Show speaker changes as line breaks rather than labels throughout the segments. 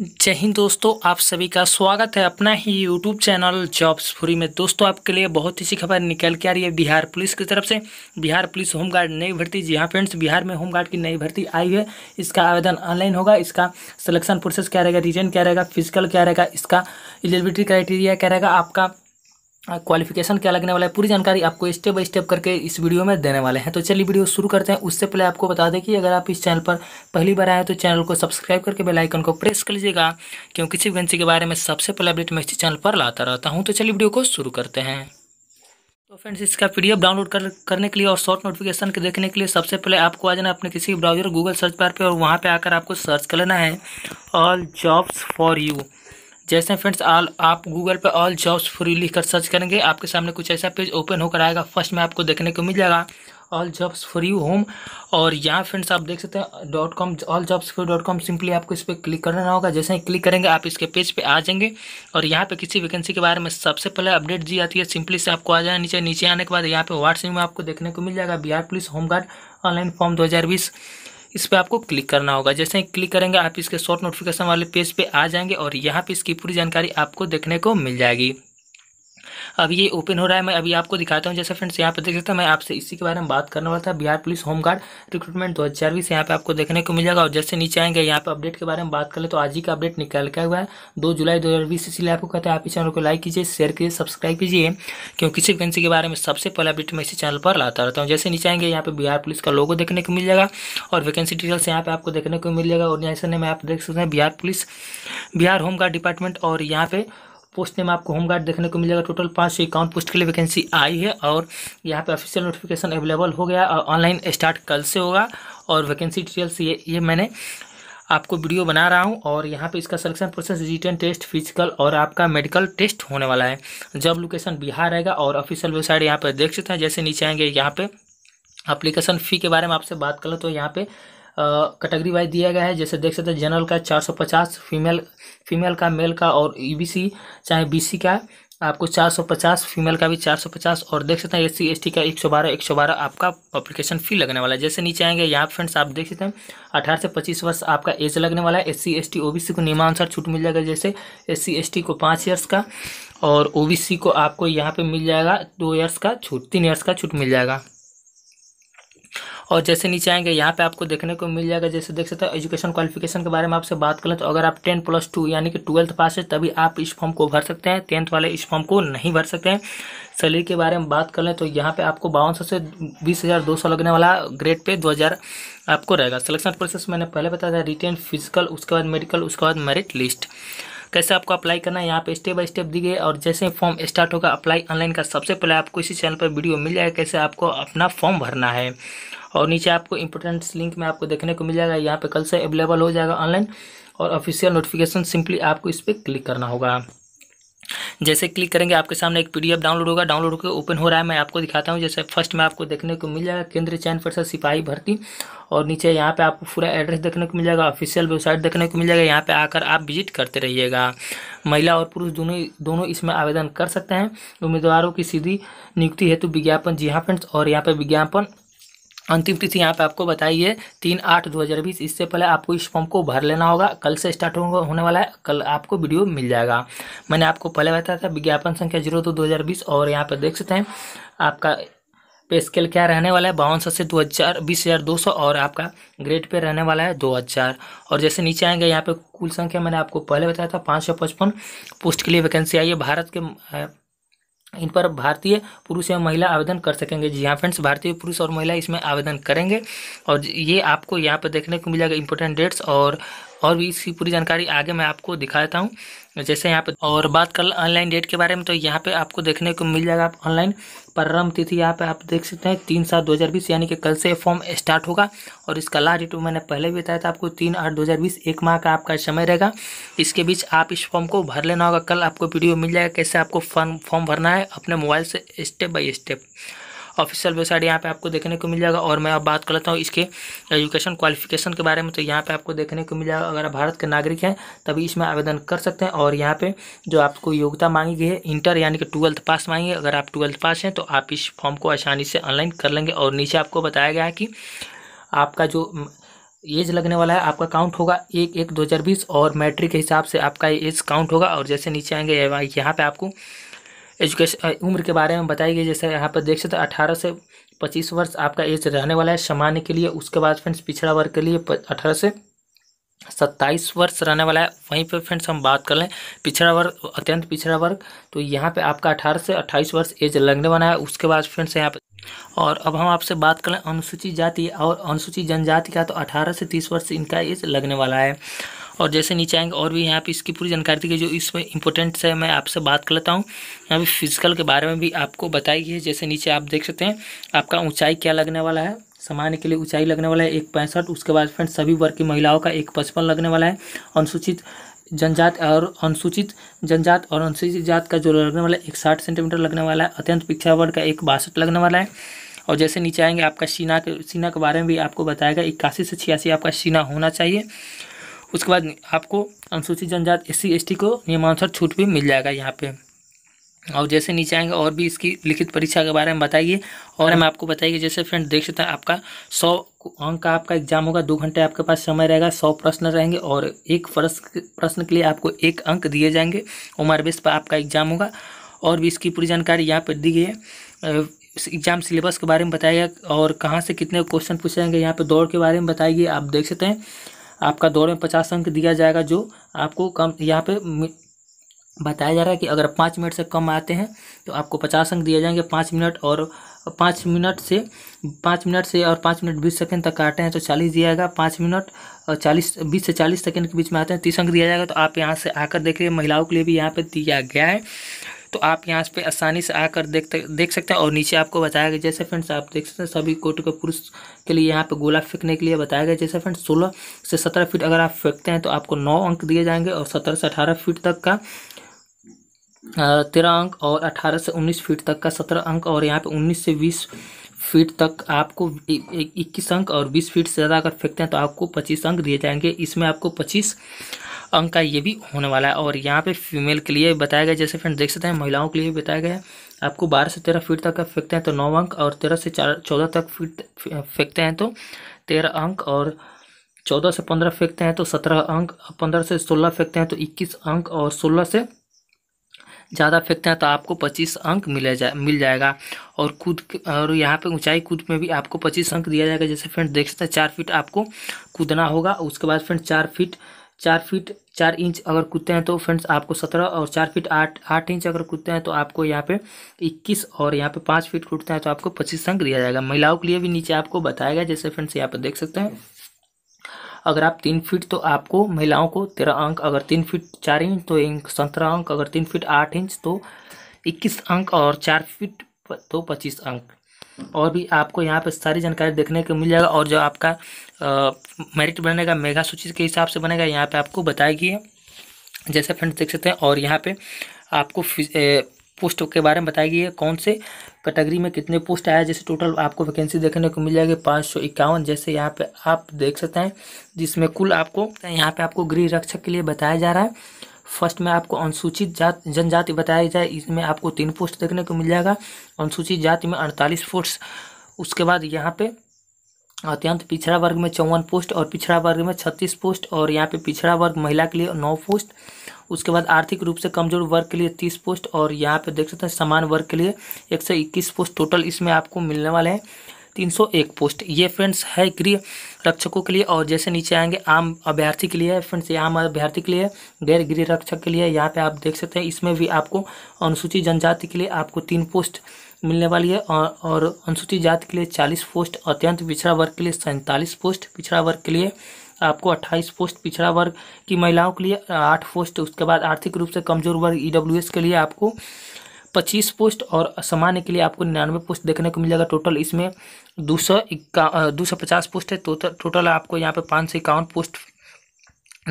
जय हिंद दोस्तों आप सभी का स्वागत है अपना ही यूट्यूब चैनल जॉब्स फ्री में दोस्तों आपके लिए बहुत ही सी खबर निकल के आ रही है बिहार पुलिस की तरफ से बिहार पुलिस होमगार्ड नई भर्ती जी हाँ फ्रेंड्स बिहार में होमगार्ड की नई भर्ती आई है इसका आवेदन ऑनलाइन होगा इसका सिलेक्शन प्रोसेस क्या रहेगा रीजन क्या रहेगा फिजिकल क्या रहेगा इसका एलिजिबिलिटी क्राइटेरिया क्या रहेगा आपका क्वालिफिकेशन क्या लगने वाला है पूरी जानकारी आपको स्टेप बाय स्टेप करके इस वीडियो में देने वाले हैं तो चलिए वीडियो शुरू करते हैं उससे पहले आपको बता दें कि अगर आप इस चैनल पर पहली बार आए तो चैनल को सब्सक्राइब करके बेल आइकन को प्रेस कर लीजिएगा क्योंकि किसी वैकेंसी के बारे में सबसे पहले अपडेट मैं इस चैनल पर लाता रहता हूँ तो चलिए वीडियो को शुरू करते हैं तो फ्रेंड्स इसका पी डाउनलोड कर करने के लिए और शॉर्ट नोटिफिकेशन के देखने के लिए सबसे पहले आपको आ जाना अपने किसी ब्राउजर गूगल सर्च बार पर और वहाँ पर आकर आपको सर्च कर लेना है ऑल जॉब्स फॉर यू जैसे फ्रेंड्स आल आप गूगल पर ऑल जॉब्स फ्री लिख कर सर्च करेंगे आपके सामने कुछ ऐसा पेज ओपन होकर आएगा फर्स्ट में आपको देखने को मिल जाएगा ऑल जॉब्स फ्री होम और यहाँ फ्रेंड्स आप देख सकते हैं dot com all jobs free dot com simply आपको इस पर क्लिक करना होगा जैसे ही क्लिक करेंगे आप इसके पेज पे आ जाएंगे और यहाँ पे किसी वैकेंसी के बारे में सबसे पहले अपडेट दी जाती है सिंपली से आपको आ जाए नीचे नीचे आने के बाद यहाँ पे व्हाट्सएप में आपको देखने को मिल जाएगा Bihar police home guard online form दो इस पर आपको क्लिक करना होगा जैसे ही क्लिक करेंगे आप इसके शॉर्ट नोटिफिकेशन वाले पेज पे आ जाएंगे और यहाँ पे इसकी पूरी जानकारी आपको देखने को मिल जाएगी अब ये ओपन हो रहा है मैं अभी आपको दिखाता हूँ जैसे फ्रेंड्स यहाँ पर देख सकते हैं मैं आपसे इसी के बारे में बात करने वाला था बिहार पुलिस होमगार्ड रिक्रूटमेंट दो हज़ार बीस यहाँ पर आपको देखने को मिलेगा और जैसे नीचे आएंगे यहाँ पर अपडेट के बारे में बात कर ले तो आज ही का अपडेट निकल के हुआ है दो जुलाई दो हज़ार बीस इसीलिए आपको कहते हैं आप इस चैनल को लाइक कीजिए शेयर कीजिए सब्सक्राइब कीजिए क्योंकि किसी वैकेंसी के बारे में सबसे पहला अपडेट मैं इसी चैनल पर लाता रहता हूँ जैसे नीचे आएंगे यहाँ पर बिहार पुलिस का लोगो देखने को मिल जाएगा और वैकेंसी डिटेल्स यहाँ पर आपको देखने को मिल जाएगा और जैसे मैं आप देख सकते हैं Bihar police Bihar home guard department और यहाँ पे पोस्ट में आपको होमगार्ड देखने को मिलेगा टोटल पाँच सौ इक्यावन पोस्ट के लिए वैकेंसी आई है और यहाँ पे ऑफिशियल नोटिफिकेशन अवेलेबल हो गया और ऑनलाइन स्टार्ट कल से होगा और वैकेंसी डिटेल्स ये ये मैंने आपको वीडियो बना रहा हूँ और यहाँ पे इसका selection process written test physical और आपका मेडिकल टेस्ट होने वाला है जब लोकेशन बिहार रहेगा और ऑफिशियल वेबसाइट यहाँ पर देख सकते हैं जैसे नीचे आएंगे यहाँ पर अप्लीकेशन फ़ी के बारे में आपसे बात कर लो तो यहाँ पर कैटेगरी वाइज दिया गया है जैसे देख सकते हैं जनरल का 450 फीमेल फीमेल का मेल का और ईबीसी e चाहे बीसी का आपको 450 फीमेल का भी 450 और देख सकते हैं एस सी का 112 112 आपका अप्लीकेशन फ़ी लगने वाला है जैसे नीचे आएंगे यहाँ फ्रेंड्स आप देख सकते हैं अठारह से पच्चीस वर्ष आपका एज लगने वाला है एस सी ओबीसी को नियमानुसार छूट मिल जाएगा जैसे एस सी को पाँच ईयर्स का और ओ को आपको यहाँ पर मिल जाएगा दो ईयर्स का छूट तीन ईयर्स का छूट मिल जाएगा और जैसे नीचे आएंगे यहाँ पे आपको देखने को मिल जाएगा जैसे देख सकते हैं एजुकेशन क्वालिफिकेशन के बारे में आपसे बात करें तो अगर आप टेन प्लस टू यानी कि ट्वेल्थ पास है तभी आप इस फॉर्म को भर सकते हैं टेंथ वाले इस फॉर्म को नहीं भर सकते हैं सैलरी के बारे में बात कर लें तो यहाँ पे आपको बावन से बीस हज़ार दो सौ लगने वाला ग्रेड पे दो हज़ार आपको रहेगा सिलेक्शन प्रोसेस मैंने पहले बताया था रिटेन फिजिकल उसके बाद मेडिकल उसके बाद मेरिट लिस्ट कैसे आपको अप्लाई करना है यहाँ पे स्टेप बाय स्टेप दी गई और जैसे फॉर्म स्टार्ट होगा अप्लाई ऑनलाइन का सबसे पहले आपको इसी चैनल पर वीडियो मिल जाएगा कैसे आपको अपना फॉर्म भरना है और नीचे आपको इंपोर्टेंट लिंक में आपको देखने को मिल जाएगा यहाँ पे कल से अवेलेबल हो जाएगा ऑनलाइन और ऑफिशियल नोटिफिकेशन सिंपली आपको इस पर क्लिक करना होगा जैसे क्लिक करेंगे आपके सामने एक पीडीएफ डाउनलोड होगा डाउनलोड होकर ओपन हो रहा है मैं आपको दिखाता हूँ जैसे फर्स्ट में आपको देखने को मिल जाएगा केंद्रीय चयन परिषद सिपाही भर्ती और नीचे यहाँ पे आपको पूरा एड्रेस देखने को मिल जाएगा ऑफिशियल वेबसाइट देखने को मिल जाएगा यहाँ पे आकर आप विजिट करते रहिएगा महिला और पुरुष दोनों दोनों इसमें आवेदन कर सकते हैं उम्मीदवारों की सीधी नियुक्ति हेतु विज्ञापन जी हाँ फ्रेंड्स और यहाँ पर विज्ञापन अंतिम तिथि यहाँ पे आपको बताइए तीन आठ दो हज़ार बीस इससे पहले आपको इस फॉर्म को भर लेना होगा कल से स्टार्ट होने वाला है कल आपको वीडियो मिल जाएगा मैंने आपको पहले बताया था विज्ञापन संख्या जीरो दो दो हज़ार बीस और यहाँ पर देख सकते हैं आपका पे स्केल क्या रहने वाला है बावन सौ से दो हज़ार बीस हज़ार दो सौ और आपका ग्रेड पे रहने वाला है दो हज़ार और जैसे नीचे आएंगे यहाँ पे कुल संख्या मैंने आपको पहले बताया था पाँच सौ पचपन पोस्ट के लिए वैकेंसी आई है भारत के इन पर भारतीय पुरुष एवं महिला आवेदन कर सकेंगे जी हाँ फ्रेंड्स भारतीय पुरुष और महिला इसमें आवेदन करेंगे और ये आपको यहाँ पर देखने को मिल जाएगा डेट्स और और भी इसकी पूरी जानकारी आगे मैं आपको दिखा देता हूँ जैसे यहाँ पे और बात कर ऑनलाइन डेट के बारे में तो यहाँ पे आपको देखने को मिल जाएगा आप ऑनलाइन प्रारंभ तिथि यहाँ पे आप देख सकते हैं तीन सात दो हज़ार बीस यानी कि कल से फॉर्म स्टार्ट होगा और इसका लास्ट डेट मैंने पहले भी बताया था आपको तीन आठ दो हज़ार बीस एक माह का आपका समय रहेगा इसके बीच आप इस फॉर्म को भर लेना होगा कल आपको वीडियो मिल जाएगा कैसे आपको फॉर्म फॉर्म भरना है अपने मोबाइल से step by step official website यहाँ पे आपको देखने को मिल जाएगा और मैं अब बात कर लेता हूँ इसके एजुकेशन क्वालिफिकेशन के बारे में तो यहाँ पे आपको देखने को मिल जाएगा अगर आप भारत के नागरिक हैं तभी इसमें आवेदन कर सकते हैं और यहाँ पर जो आपको योग्यता मांगी गई है इंटर यानी कि ट्वेल्थ पास मांगी अगर आप ट्वेल्थ पास हैं तो आप इस फॉर्म को आसानी से ऑनलाइन कर लेंगे और नीचे आपको बताया गया है कि आपका जो एज लगने वाला है आपका काउंट होगा एक एक दो हज़ार बीस और मैट्रिक के हिसाब से आपका एज काउंट होगा और जैसे नीचे आएंगे यहाँ पे आपको एजुकेशन उम्र के बारे में बताएगी जैसे यहाँ पर देख सकते हैं अठारह से पच्चीस वर्ष आपका एज रहने वाला है सामान्य के लिए उसके बाद फ्रेंड्स पिछड़ा वर्ग के लिए अठारह से सत्ताईस वर्ष रहने वाला है वहीं पे फ्रेंड्स हम बात कर लें पिछड़ा वर्ग अत्यंत पिछड़ा वर्ग तो यहाँ पे आपका अठारह से अट्ठाईस वर्ष एज लगने वाला है उसके बाद फ्रेंड्स यहाँ पे और अब हम आपसे बात करें अनुसूचित जाति और अनुसूचित जनजाति का तो अठारह से तीस वर्ष इनका एज लगने वाला है और जैसे नीचे आएंगे और भी यहाँ पे इसकी पूरी जानकारी दी जो इसमें इंपॉर्टेंट है मैं आपसे बात कर लेता हूँ यहाँ पे फिजिकल के बारे में भी आपको बताई गई है जैसे नीचे आप देख सकते हैं आपका ऊँचाई क्या लगने वाला है सामान्य के लिए ऊंचाई लगने वाला है एक पैंसठ उसके बाद फ्रेंड सभी वर्ग की महिलाओं का एक पचपन लगने वाला है अनुसूचित जनजात और अनुसूचित जनजात और अनुसूचित जात का जो लगने वाला है एक साठ सेंटीमीटर लगने वाला है अत्यंत पिछड़ा वर्ग का एक बासठ लगने वाला है और जैसे नीचे आएंगे आपका सीना के सीना के बारे में भी आपको बताएगा इक्यासी से छियासी आपका सीना होना चाहिए उसके बाद आपको अनुसूचित जनजाति एस सी को नियमानुसार छूट भी मिल जाएगा यहाँ पे और जैसे नीचे आएंगे और भी इसकी लिखित परीक्षा के बारे में बताइए और हम आपको बताइए जैसे फ्रेंड देख सकते हैं आपका सौ अंक का आपका एग्जाम होगा दो घंटे आपके पास समय रहेगा सौ प्रश्न रहेंगे और एक प्रश्न के लिए आपको एक अंक दिए जाएंगे उमर बेस पर आपका एग्जाम होगा और भी इसकी पूरी जानकारी यहाँ पर दी गई है एग्जाम सिलेबस के बारे में बताइए और कहाँ से कितने क्वेश्चन पूछे जाएंगे यहाँ पर दौड़ के बारे में बताइए आप देख सकते हैं आपका दौड़ में पचास अंक दिया जाएगा जो आपको कम यहाँ पे बताया जा रहा है कि अगर पाँच मिनट से कम आते हैं तो आपको पचास अंक दिए जाएंगे पाँच मिनट और पाँच मिनट से पाँच मिनट से और पाँच मिनट बीस सेकंड तक आते हैं तो चालीस दिया जाएगा पाँच मिनट और चालीस बीस से चालीस सेकंड के बीच में आते हैं तीस अंक दिया जाएगा तो आप यहाँ से आकर देखिए महिलाओं के लिए भी यहाँ पर दिया गया है तो आप यहाँ पे आसानी से आकर देखते देख सकते हैं और नीचे आपको बताया गया जैसे फ्रेंड्स आप देख सकते हैं सभी कोटि के पुरुष के लिए यहाँ पे गोला फेंकने के लिए बताया गया जैसे फ्रेंड्स सोलह से सत्रह फीट अगर आप फेंकते हैं तो आपको नौ अंक दिए जाएंगे और सत्रह से अठारह फीट तक का तेरह अंक और अठारह से उन्नीस फीट तक का सत्रह अंक और यहाँ पे उन्नीस से बीस फीट तक आपको इक्कीस अंक और बीस फीट से ज़्यादा अगर फेंकते हैं तो आपको पच्चीस अंक दिए जाएंगे इसमें आपको पच्चीस अंक का ये भी होने वाला है और यहाँ पे फीमेल के लिए बताया गया जैसे फ्रेंड देख सकते हैं महिलाओं के लिए भी बताया गया है आपको बारह से तेरह फीट तक फेंकते हैं तो नौ अंक और तेरह से चार चौदह तक फीट फेंकते हैं तो तेरह अंक और चौदह से पंद्रह फेंकते हैं तो सत्रह अंक पंद्रह से सोलह फेंकते हैं तो इक्कीस अंक और सोलह से ज़्यादा फेंकते हैं तो आपको पच्चीस अंक मिले जाए मिल जाएगा और कूद और यहाँ पे ऊंचाई कूद में भी आपको पच्चीस अंक दिया जाएगा जैसे फ्रेंड देख सकते हैं चार फीट आपको कूदना होगा उसके बाद फ्रेंड चार फीट चार फीट चार इंच अगर कूदते हैं तो फ्रेंड्स आपको सत्रह और चार फीट आठ आठ इंच अगर कूदते हैं तो आपको यहाँ पे इक्कीस और यहाँ पे पाँच फीट कूदते हैं तो आपको पच्चीस अंक दिया जाएगा महिलाओं के लिए भी नीचे आपको बताएगा जैसे फ्रेंड्स यहाँ पे देख सकते हैं अगर आप तीन फीट तो आपको महिलाओं को तेरह अंक अगर तीन फीट चार इंच तो सत्रह अंक अगर तीन फीट आठ इंच तो इक्कीस अंक और चार फीट तो पच्चीस अंक और भी आपको यहाँ पर सारी जानकारी देखने को मिल जाएगा और जो आपका मेरिट बनेगा मेगा सूची के हिसाब से बनेगा यहाँ पर आपको बताएगी जैसे फ्रेंड्स देख सकते हैं और यहाँ पे आपको पोस्ट के बारे में बताएगी कौन से कैटेगरी में कितने पोस्ट आया जैसे टोटल आपको वैकेंसी देखने को मिल जाएगी पाँच सौ इक्यावन जैसे यहाँ पे आप देख सकते हैं जिसमें कुल आपको यहाँ पे आपको गृह रक्षक के लिए बताया जा रहा है फर्स्ट में आपको अनुसूचित जात जनजाति बताया जाए इसमें आपको तीन पोस्ट देखने को मिल जाएगा अनुसूचित जाति में अड़तालीस पोस्ट उसके बाद यहाँ पे अत्यंत पिछड़ा वर्ग में चौवन पोस्ट और पिछड़ा वर्ग में छत्तीस पोस्ट और यहाँ पे पिछड़ा वर्ग महिला के लिए नौ पोस्ट उसके बाद आर्थिक रूप से कमजोर वर्ग के लिए तीस पोस्ट और यहाँ पे देख सकते हैं समान वर्ग के लिए एक सौ इक्कीस पोस्ट टोटल इसमें आपको मिलने वाले हैं तीन सौ एक पोस्ट ये फ्रेंड्स है गृह रक्षकों के लिए और जैसे नीचे आएंगे आम अभ्यर्थी के लिए फ्रेंड्स ये आम अभ्यर्थी के लिए गैर गृह रक्षक के लिए यहाँ पे आप देख सकते हैं इसमें भी आपको अनुसूचित जनजाति के लिए आपको तीन पोस्ट मिलने वाली है और, और अनुसूचित जाति के लिए चालीस पोस्ट अत्यंत पिछड़ा वर्ग के लिए सैंतालीस पोस्ट पिछड़ा वर्ग के लिए आपको 28 पोस्ट पिछड़ा वर्ग की महिलाओं के लिए आठ पोस्ट उसके बाद आर्थिक रूप से कमजोर वर्ग ईडब्ल्यूएस के लिए आपको पच्चीस पोस्ट और सामान्य के लिए आपको निन्यानवे पोस्ट देखने को मिल जाएगा टोटल इसमें दो सौ इक्का दो सौ पचास पोस्ट है तो टोटल आपको यहाँ पे पाँच सौ इक्यावन पोस्ट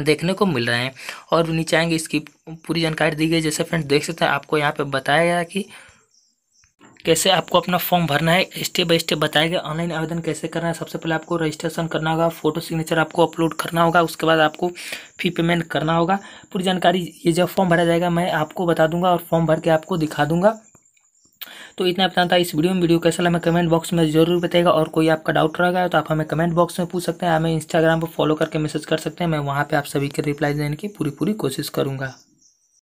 देखने को मिल रहे हैं और नीचे आएंगे इसकी पूरी जानकारी दी गई जैसे फ्रेंड देख सकते हैं आपको यहाँ पर बताया गया कि कैसे आपको अपना फॉर्म भरना है स्टेप बाय स्टेप बताएगा ऑनलाइन आवेदन कैसे करना है सबसे पहले आपको रजिस्ट्रेशन करना होगा फोटो सिग्नेचर आपको अपलोड करना होगा उसके बाद आपको फी पेमेंट करना होगा पूरी जानकारी ये जब फॉर्म भरा जाएगा मैं आपको बता दूंगा और फॉर्म भर के आपको दिखा दूंगा तो इतना बताना था इस वीडियो में वीडियो कैसा लगा हमें कमेंट बॉक्स में जरूर बताएगा और कोई आपका डाउट रह गया तो आप हमें कमेंट बॉक्स में पूछ सकते हैं हमें इंस्टाग्राम पर फॉलो करके मैसेज कर सकते हैं मैं वहाँ पर आप सभी के रिप्लाई देने की पूरी पूरी कोशिश करूँगा